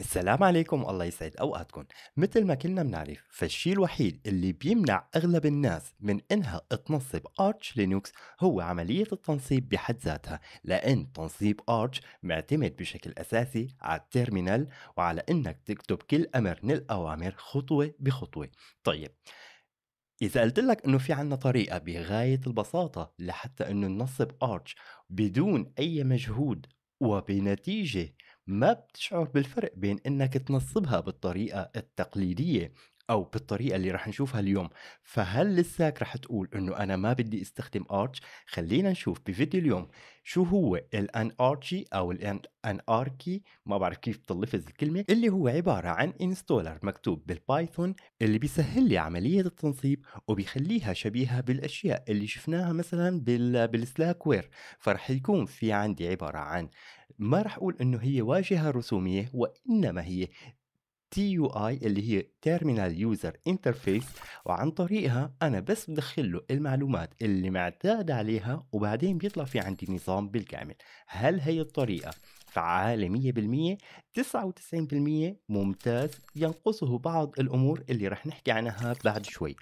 السلام عليكم الله يسعد اوقاتكم مثل ما كلنا بنعرف فالشي الوحيد اللي بيمنع اغلب الناس من انها تنصب ارتش لينوكس هو عملية التنصيب بحد ذاتها لان تنصيب ارتش معتمد بشكل اساسي على التيرمينال وعلى انك تكتب كل امر من الاوامر خطوة بخطوة طيب إذا قلت لك إنه في عنا طريقة بغاية البساطة لحتى إنه ننصب أرتش بدون أي مجهود وبنتيجة ما بتشعر بالفرق بين انك تنصبها بالطريقه التقليديه او بالطريقه اللي رح نشوفها اليوم فهل لساك رح تقول انه انا ما بدي استخدم ارتش خلينا نشوف بفيديو اليوم شو هو الان ارتشي او الان اركي ما بعرف كيف بتلفظ الكلمه اللي هو عباره عن انستولر مكتوب بالبايثون اللي بيسهل لي عمليه التنصيب وبيخليها شبيهه بالاشياء اللي شفناها مثلا بالسلاك وير فرح يكون في عندي عباره عن ما راح اقول انه هي واجهه رسوميه وانما هي تي يو اي اللي هي تيرمينال يوزر انترفيس وعن طريقها انا بس بدخل له المعلومات اللي معتاد عليها وبعدين بيطلع في عندي نظام بالكامل هل هي الطريقه فعالة 100% 99% ممتاز ينقصه بعض الأمور اللي رح نحكي عنها بعد شوي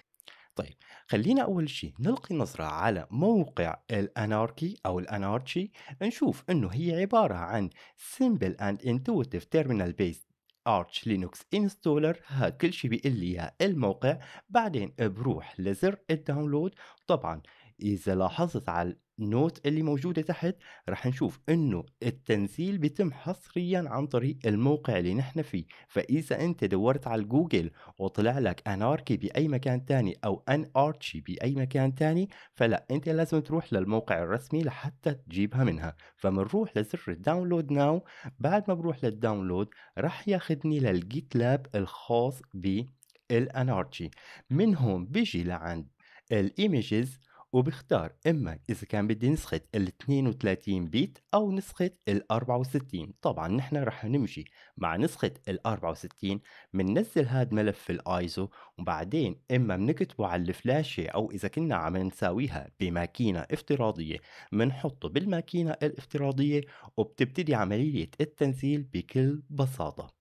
طيب خلينا أول شيء نلقي نظرة على موقع الأناركي أو الأنارشي نشوف أنه هي عبارة عن Simple and Intuitive Terminal Based ارتش Linux انستولر ها كل شيء بيقول لي الموقع بعدين بروح لزر الداونلود طبعا اذا لاحظت على النوت اللي موجوده تحت رح نشوف انه التنزيل بيتم حصريا عن طريق الموقع اللي نحن فيه فاذا انت دورت على جوجل وطلع لك اناركي باي مكان تاني او ان ارتشي باي مكان تاني فلا انت لازم تروح للموقع الرسمي لحتى تجيبها منها فمنروح لزر الداونلود ناو بعد ما بروح للداونلود راح ياخذني للجيت لاب الخاص بالانارشي من هون بيجي لعند الايمجز وبختار اما اذا كان بدي نسخة ال 32 بيت او نسخة ال 64 طبعا نحن رح نمشي مع نسخة ال 64 مننزل هاد ملف الايزو وبعدين اما بنكتبه على الفلاشة او اذا كنا عم نساويها بماكينة افتراضية بنحطه بالماكينة الافتراضية وبتبتدي عملية التنزيل بكل بساطة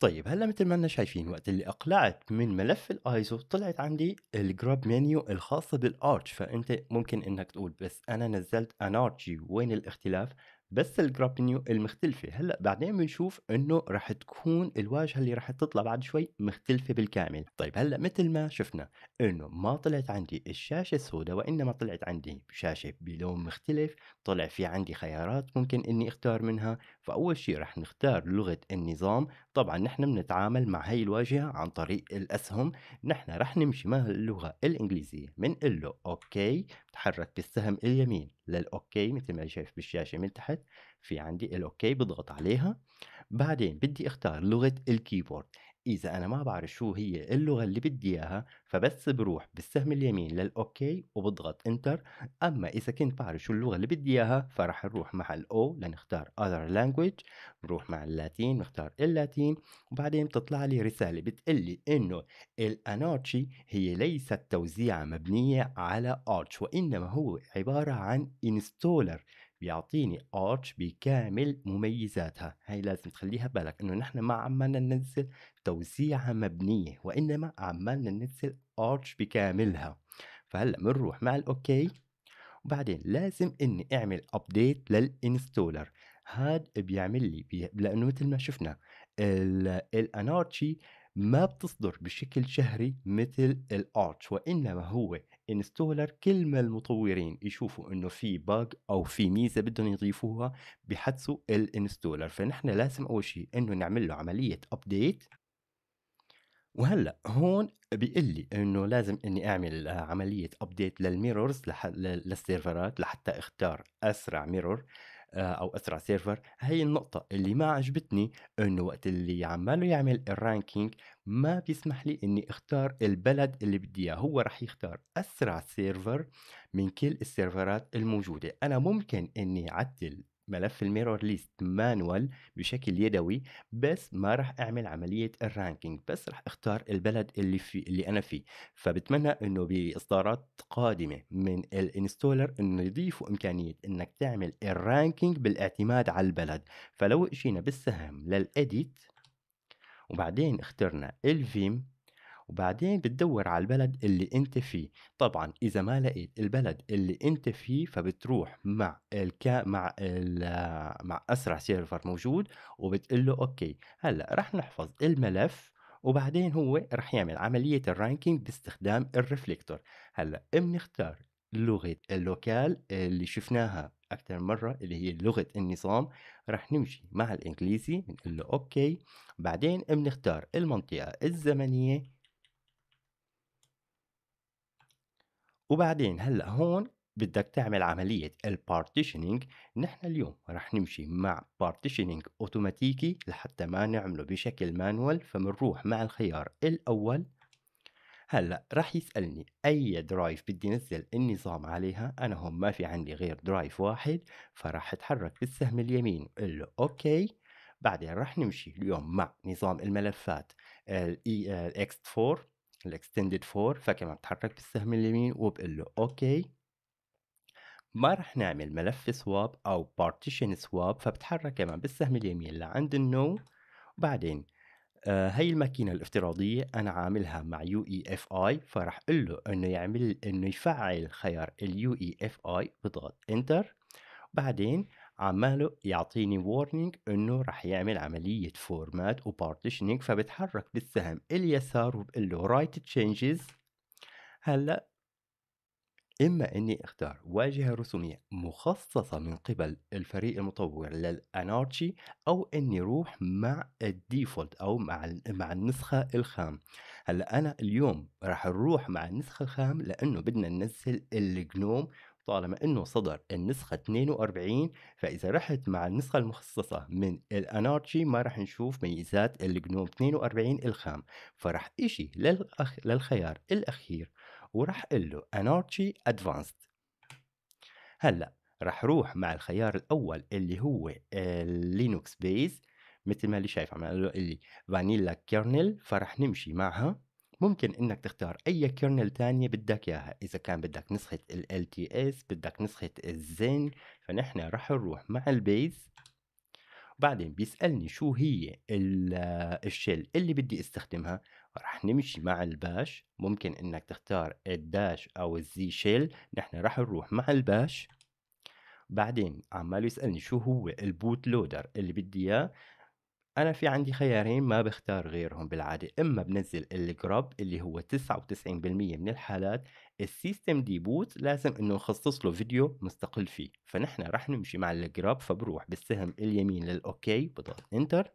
طيب هلا مثل ما انا شايفين وقت اللي اقلعت من ملف الايزو طلعت عندي الجراب منيو الخاصه بالارتش فانت ممكن انك تقول بس انا نزلت انارجي وين الاختلاف بس الجرابينيو المختلفة هلا بعدين بنشوف انه رح تكون الواجهة اللي رح تطلع بعد شوي مختلفة بالكامل طيب هلا مثل ما شفنا انه ما طلعت عندي الشاشة السوداء وانما طلعت عندي شاشة بلون مختلف طلع في عندي خيارات ممكن اني اختار منها فاول شيء رح نختار لغة النظام طبعا نحن بنتعامل مع هاي الواجهة عن طريق الاسهم نحن رح نمشي مع اللغة الانجليزية بنقول له اوكي بتحرك بالسهم اليمين للأوكي مثل ما شايف بالشاشة من تحت في عندي الأوكي بضغط عليها بعدين بدي أختار لغة الكيبورد إذا أنا ما بعرف شو هي اللغة اللي بدي إياها فبس بروح بالسهم اليمين للأوكي وبضغط إنتر أما إذا كنت بعرف شو اللغة اللي بدي إياها فرح نروح مع الأو لنختار other language بروح مع اللاتين نختار اللاتين وبعدين بتطلع لي رسالة بتقلي إنه الأنارشي هي ليست توزيعة مبنية على arch وإنما هو عبارة عن installer بيعطيني ارتش بكامل مميزاتها هاي لازم تخليها بالك انه نحن ما عمالنا ننزل توزيعها مبنية وإنما عمالنا ننزل ارتش بكاملها فهلا بنروح مع الاوكي وبعدين لازم اني اعمل ابديت للانستولر هاد بيعمل لي بي... لانه مثل ما شفنا ال... الانارشي ما بتصدر بشكل شهري مثل الارتش وانما هو انستولر كل ما المطورين يشوفوا انه في باج او في ميزه بدهم يضيفوها بحدثوا الانستولر فنحن لازم اول شيء انه نعمل له عمليه ابديت وهلا هون بيقول لي انه لازم اني اعمل عمليه ابديت للميرورز لح... للسيرفرات لحتى اختار اسرع ميرور آه، او اسرع سيرفر هي النقطه اللي ما عجبتني انه وقت اللي عماله يعمل الرانكينج ما بيسمح لي اني اختار البلد اللي بدي اياه هو راح يختار اسرع سيرفر من كل السيرفرات الموجوده انا ممكن اني اعدل ملف الميرور ليست مانوال بشكل يدوي بس ما راح اعمل عمليه الرانكينج بس راح اختار البلد اللي في اللي انا فيه فبتمنى انه باصدارات قادمه من الانستولر انه يضيفوا امكانيه انك تعمل الرانكينج بالاعتماد على البلد فلو اجينا بالسهم للاديت وبعدين اخترنا الفيم وبعدين بتدور على البلد اللي انت فيه طبعا اذا ما لقيت البلد اللي انت فيه فبتروح مع الكا مع ال مع اسرع سيرفر موجود وبتقول له اوكي هلا رح نحفظ الملف وبعدين هو رح يعمل عملية الرانكينج باستخدام الرفليكتور هلا بنختار لغة اللوكال اللي شفناها أكثر مرة اللي هي لغة النظام رح نمشي مع الإنجليزي بنقول له أوكي بعدين بنختار المنطقة الزمنية وبعدين هلا هون بدك تعمل عملية البارتيشنينج نحن اليوم رح نمشي مع بارتيشنينج اوتوماتيكي لحتى ما نعمله بشكل مانوال فمنروح مع الخيار الأول هلا رح يسألني أي درايف بدي نزل النظام عليها أنا هم ما في عندي غير درايف واحد فرح أتحرك بالسهم اليمين وقل له أوكي بعدين رح نمشي اليوم مع نظام الملفات الـ ext 4 الاكستندد فور فكمان بتحرك بالسهم اليمين وبقول له اوكي ما رح نعمل ملف سواب او بارتيشن سواب فبتحرك كمان بالسهم اليمين لعند النو وبعدين آه هي الماكينة الافتراضية أنا عاملها مع يو اي اف اي فرح أقول له إنه يعمل إنه يفعل خيار اليو اي اف اي بضغط انتر وبعدين عماله يعطيني وورنينج انه رح يعمل عملية فورمات وبارتيشنينج فبتحرك بالسهم اليسار وبقول له رايت تشينجز هلا إما أني أختار واجهة رسومية مخصصة من قبل الفريق المطور للأنارشي أو أني أروح مع الديفولت أو مع مع النسخة الخام هلا أنا اليوم راح نروح مع النسخة الخام لأنه بدنا ننزل الجنوم طالما أنه صدر النسخة 42 فإذا رحت مع النسخة المخصصة من الأنارشي ما راح نشوف ميزات الجنوم 42 الخام فراح إشي للأخ... للخيار الأخير وراح اقول له أنارشي أدفانسد هلأ راح روح مع الخيار الأول اللي هو آه، لينوكس بيز مثل ما اللي شايف عم اللي فانيلا كيرنل فراح نمشي معها ممكن انك تختار اي كيرنل تانية بدك اياها اذا كان بدك نسخة ال LTS بدك نسخة الزين فنحن رح نروح مع البيز بعدين بيسألني شو هي الشيل آه، اللي بدي استخدمها رح نمشي مع الباش ممكن انك تختار الداش او الزي شيل نحن رح نروح مع الباش بعدين عمال يسألني شو هو البوت لودر اللي بدي اياه أنا في عندي خيارين ما بختار غيرهم بالعادة إما بنزل الجراب اللي هو 99% من الحالات السيستم دي بوت لازم إنه نخصص له فيديو مستقل فيه فنحن رح نمشي مع الجراب فبروح بالسهم اليمين للأوكي بضغط إنتر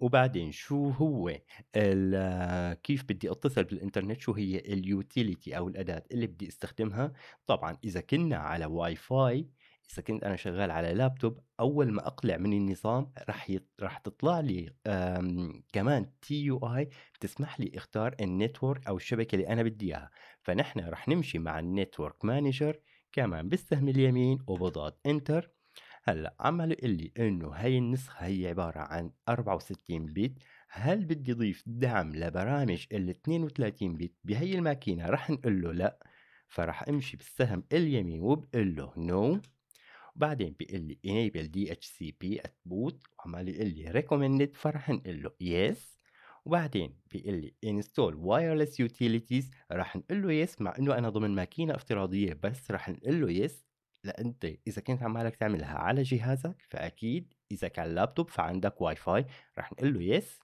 وبعدين شو هو آه، كيف بدي اتصل بالانترنت شو هي اليوتيليتي او الاداه اللي بدي استخدمها طبعا اذا كنا على واي فاي اذا كنت انا شغال على لابتوب اول ما اقلع من النظام راح يط... راح تطلع لي آمم، كمان تي يو اي بتسمح لي اختار النتورك او الشبكه اللي انا بدي اياها فنحن راح نمشي مع النتورك مانجر كمان بالسهم اليمين وبضغط انتر هلا عمل يقول لي انه هي النسخه هي عباره عن 64 بت هل بدي اضيف دعم لبرامج ال 32 بت بهي الماكينه راح نقول له لا فراح امشي بالسهم اليمين وبقول له نو no. بعدين بيقول لي enable DHCP at boot وعمال يقول لي recommended فرح نقول له yes وبعدين بيقول لي install wireless utilities راح نقول له yes مع انه انا ضمن ماكينه افتراضيه بس راح نقول له yes لانت اذا كنت عمالك تعملها على جهازك فاكيد اذا كان لابتوب فعندك واي فاي راح نقول له يس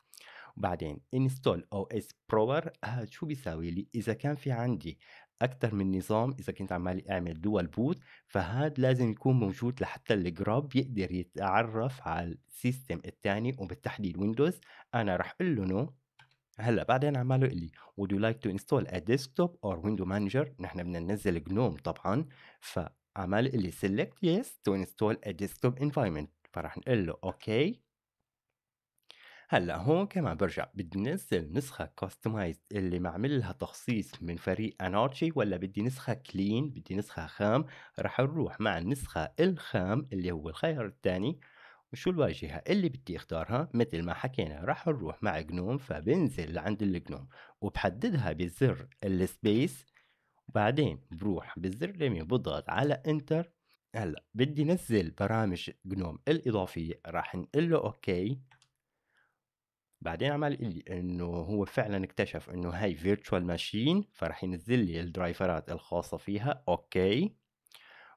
وبعدين انستول او اس برور هذا شو بيساوي لي اذا كان في عندي اكثر من نظام اذا كنت عمال اعمل دول بوت فهاد لازم يكون موجود لحتى الجراب يقدر يتعرف على السيستم الثاني وبالتحديد ويندوز انا رح اقول له نو هلا بعدين عماله يقول لي would you like to install a desktop or window manager نحن بدنا ننزل جنوم طبعا فعمال يقول لي select yes to install a desktop environment فرح نقول له اوكي okay. هلا هون كمان برجع بدي نزل نسخه كوستمايز اللي معمل لها تخصيص من فريق انارشي ولا بدي نسخه كلين بدي نسخه خام رح نروح مع النسخه الخام اللي هو الخيار الثاني وشو الواجهة اللي بدي اختارها مثل ما حكينا راح نروح مع جنوم فبنزل لعند الجنوم وبحددها بزر السبيس وبعدين بروح بالزر اليمين بضغط على انتر هلا بدي نزل برامج جنوم الاضافية راح نقول له اوكي بعدين عمل لي انه هو فعلا اكتشف انه هاي فيرتشوال ماشين فرح ينزل لي الدرايفرات الخاصه فيها اوكي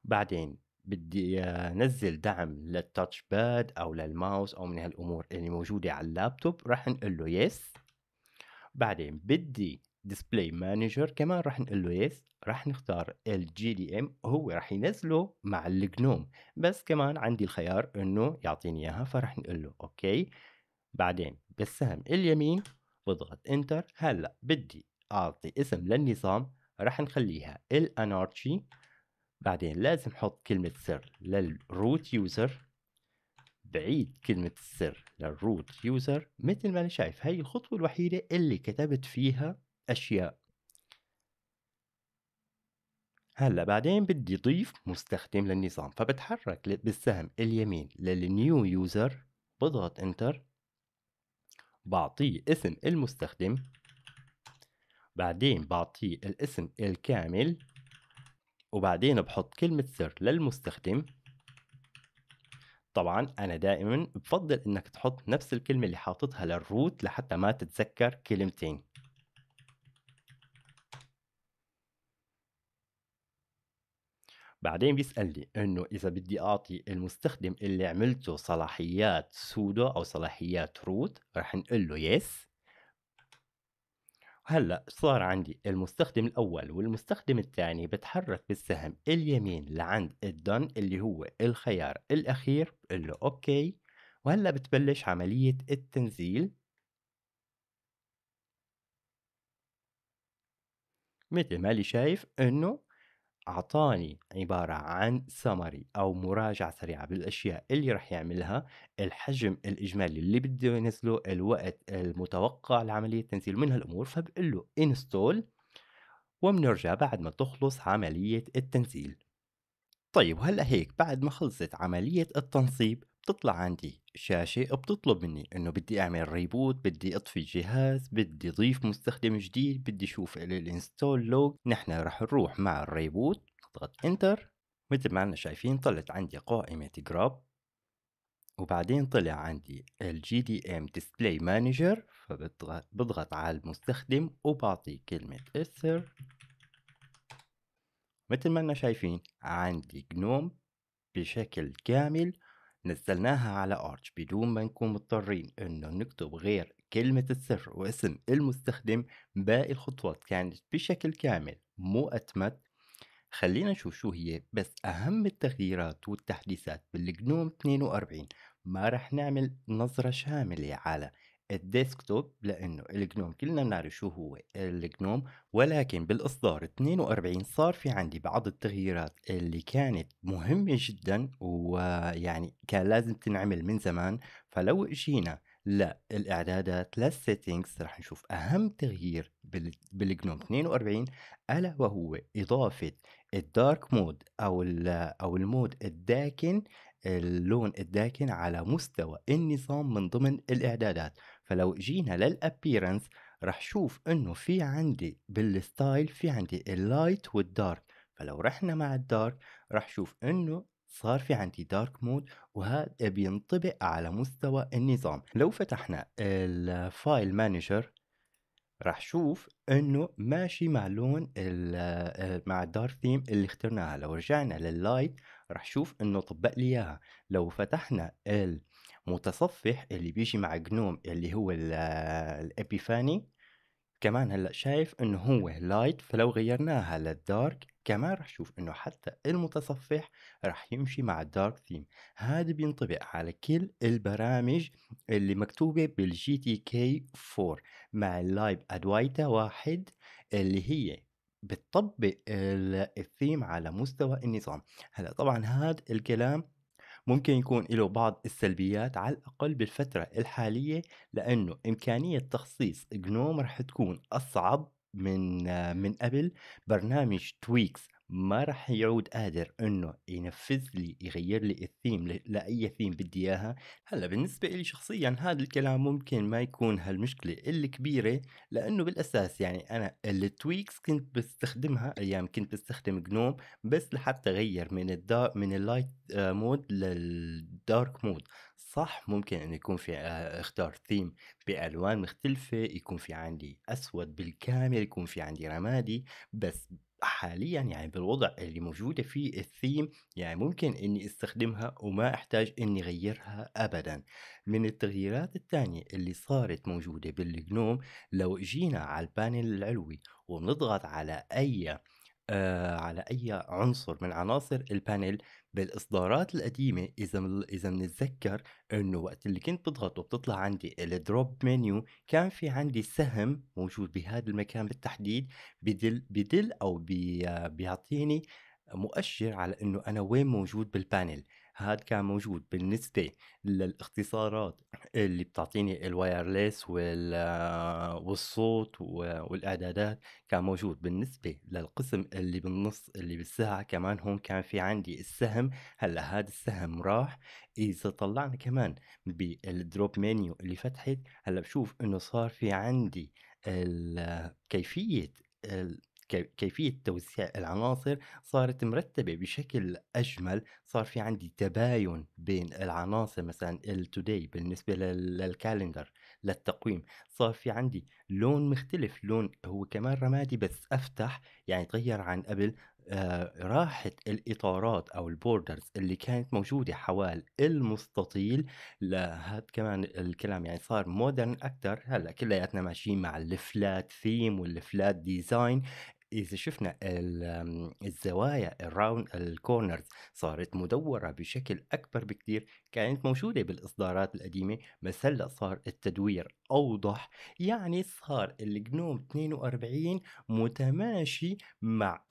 بعدين بدي انزل دعم للتاتش باد او للماوس او من هالامور اللي موجوده على اللابتوب راح نقول له يس بعدين بدي ديسبلاي مانجر كمان راح نقول له يس راح نختار ال جي دي ام هو راح ينزله مع الجنوم بس كمان عندي الخيار انه يعطيني اياها فراح نقول له اوكي بعدين بالسهم اليمين بضغط انتر هلا بدي اعطي اسم للنظام راح نخليها الانارشي بعدين لازم حط كلمة سر للروت يوزر بعيد كلمة السر للروت يوزر مثل ما انا شايف هاي الخطوة الوحيدة اللي كتبت فيها اشياء هلا بعدين بدي ضيف مستخدم للنظام فبتحرك بالسهم اليمين للنيو يوزر بضغط انتر بعطيه اسم المستخدم بعدين بعطيه الاسم الكامل وبعدين بحط كلمة سر للمستخدم طبعا أنا دائما بفضل إنك تحط نفس الكلمة اللي حاططها للروت لحتى ما تتذكر كلمتين بعدين بيسألني انه اذا بدي اعطي المستخدم اللي عملته صلاحيات سودو او صلاحيات روت رح نقول له يس هلا صار عندي المستخدم الاول والمستخدم الثاني بتحرك بالسهم اليمين لعند الدن اللي هو الخيار الاخير بقول له اوكي وهلا بتبلش عملية التنزيل مثل ما لي شايف انه أعطاني عبارة عن سمري أو مراجعة سريعة بالأشياء اللي راح يعملها الحجم الإجمالي اللي بده ينزله الوقت المتوقع لعملية تنزيل من هالأمور فبقول له انستول وبنرجع بعد ما تخلص عملية التنزيل طيب وهلا هيك بعد ما خلصت عملية التنصيب بتطلع عندي شاشة بتطلب مني انه بدي اعمل ريبوت بدي اطفي الجهاز بدي ضيف مستخدم جديد بدي اشوف الانستول لوج نحن رح نروح مع الريبوت نضغط انتر مثل ما انا شايفين طلعت عندي قائمة جراب وبعدين طلع عندي ال جي دي ام ديسبلاي مانجر فبضغط على المستخدم وبعطي كلمة اثر مثل ما انا شايفين عندي جنوم بشكل كامل نزلناها على ارش بدون ما نكون مضطرين انه نكتب غير كلمة السر واسم المستخدم باقي الخطوات كانت بشكل كامل مو أتمت خلينا نشوف شو هي بس أهم التغييرات والتحديثات بالجنوم 42 ما رح نعمل نظرة شاملة على الديسكتوب لانه الجنوم كلنا بنعرف شو هو الجنوم ولكن بالاصدار 42 صار في عندي بعض التغييرات اللي كانت مهمه جدا ويعني كان لازم تنعمل من زمان فلو جينا للاعدادات للسيتنجز رح نشوف اهم تغيير بالجنوم 42 الا وهو اضافه الدارك مود او او المود الداكن اللون الداكن على مستوى النظام من ضمن الاعدادات فلو جينا للابيرنس رح شوف انه في عندي بالستايل في عندي اللايت والدارك فلو رحنا مع الدارك رح شوف انه صار في عندي دارك مود وهذا بينطبق على مستوى النظام لو فتحنا الفايل مانجر رح شوف انه ماشي مع لون آه، مع الدارك ثيم اللي اخترناها لو رجعنا لللايت رح شوف انه طبق لي اياها لو فتحنا ال متصفح اللي بيجي مع جنوم اللي هو الابيفاني كمان هلا شايف انه هو لايت فلو غيرناها للدارك كمان رح شوف انه حتى المتصفح رح يمشي مع الدارك ثيم هذا بينطبق على كل البرامج اللي مكتوبة بالجي تي كي 4 مع اللايب ادوايتا واحد اللي هي بتطبق الثيم على مستوى النظام هلا طبعا هذا الكلام ممكن يكون له بعض السلبيات على الأقل بالفترة الحالية لأنه إمكانية تخصيص جنوم رح تكون أصعب من من قبل برنامج تويكس ما راح يعود قادر انه ينفذ لي يغير لي الثيم لاي ثيم بدي اياها هلا بالنسبه لي شخصيا هذا الكلام ممكن ما يكون هالمشكله الكبيره لانه بالاساس يعني انا التويكس كنت بستخدمها ايام كنت بستخدم جنوم بس لحتى اغير من الدا من اللايت مود للدارك مود صح ممكن انه يكون في آه، اختار ثيم بالوان مختلفه يكون في عندي اسود بالكامل يكون في عندي رمادي بس حاليا يعني بالوضع اللي موجودة فيه الثيم يعني ممكن اني استخدمها وما احتاج اني اغيرها ابدا من التغييرات الثانيه اللي صارت موجودة بالجنوم لو جينا على البانل العلوي ونضغط على اي آه على اي عنصر من عناصر البانل بالاصدارات القديمه اذا اذا بنتذكر انه وقت اللي كنت بضغط وبتطلع عندي الدروب منيو كان في عندي سهم موجود بهذا المكان بالتحديد بدل بدل او بيعطيني مؤشر على انه انا وين موجود بالبانل هاد كان موجود بالنسبه للاختصارات اللي بتعطيني الوايرلس آه، والصوت والاعدادات كان موجود بالنسبه للقسم اللي بالنص اللي بالساعه كمان هون كان في عندي السهم هلا هذا السهم راح اذا طلعنا كمان بالدروب منيو اللي فتحت هلا بشوف انه صار في عندي كيفيه كيفية توزيع العناصر صارت مرتبة بشكل أجمل صار في عندي تباين بين العناصر مثلا التوداي بالنسبة للكالندر للتقويم صار في عندي لون مختلف لون هو كمان رمادي بس أفتح يعني تغير عن قبل آه راحت الإطارات أو البوردرز اللي كانت موجودة حوال المستطيل لهذا كمان الكلام يعني صار مودرن أكتر هلا كلياتنا ماشيين مع الفلات ثيم والفلات ديزاين إذا شفنا الزوايا الراوند الكورنرز صارت مدورة بشكل أكبر بكثير كانت موجودة بالإصدارات القديمة بس هلأ صار التدوير أوضح يعني صار الجنوم 42 متماشي مع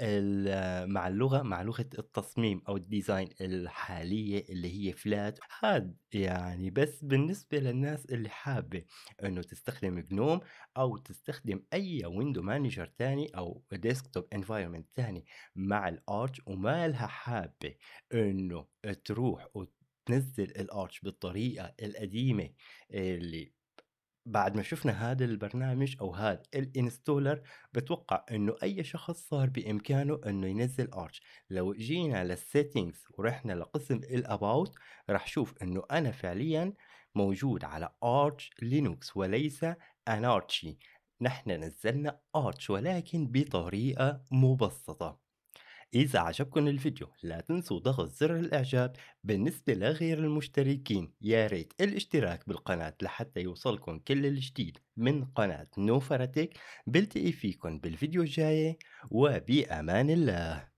مع اللغة مع لغة التصميم أو الديزاين الحالية اللي هي فلات هاد يعني بس بالنسبة للناس اللي حابة أنه تستخدم جنوم أو تستخدم أي ويندو مانجر تاني أو ديسكتوب انفايرمنت تاني مع الأرتش وما لها حابة أنه تروح وت تنزل الارش بالطريقه القديمه اللي بعد ما شفنا هذا البرنامج او هذا الانستولر بتوقع انه اي شخص صار بامكانه انه ينزل ارش لو جينا للسيتنجز ورحنا لقسم الاباوت راح شوف انه انا فعليا موجود على ارش لينوكس وليس انارشي نحن نزلنا ارش ولكن بطريقه مبسطه إذا عجبكم الفيديو لا تنسوا ضغط زر الإعجاب بالنسبة لغير المشتركين يا ريت الاشتراك بالقناة لحتى يوصلكم كل الجديد من قناة نوفرتك بلتقي فيكم بالفيديو الجاي وبأمان الله